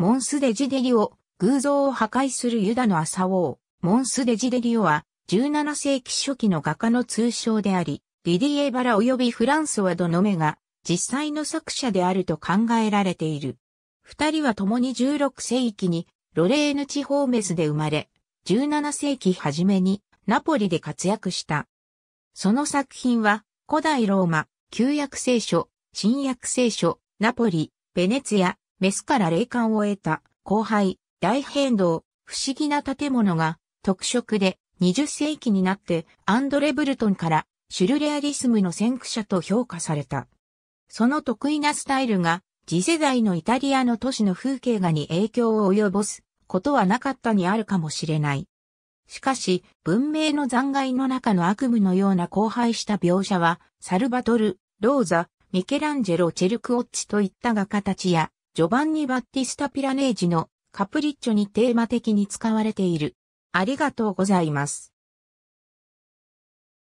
モンスデジデリオ、偶像を破壊するユダの朝王、モンスデジデリオは、17世紀初期の画家の通称であり、リディエバラ及びフランソワ・ドノメが、実際の作者であると考えられている。二人は共に16世紀に、ロレーヌ地方メスで生まれ、17世紀初めに、ナポリで活躍した。その作品は、古代ローマ、旧約聖書、新約聖書、ナポリ、ベネツィア、メスから霊感を得た、後輩、大変動、不思議な建物が特色で20世紀になってアンドレ・ブルトンからシュルレアリスムの先駆者と評価された。その得意なスタイルが次世代のイタリアの都市の風景画に影響を及ぼすことはなかったにあるかもしれない。しかし、文明の残骸の中の悪夢のような荒廃した描写は、サルバトル、ローザ、ミケランジェロ・チェルクオッチといった画家たちや、ジョバンニ・バッティスタ・ピラネージのカプリッチョにテーマ的に使われている。ありがとうございます。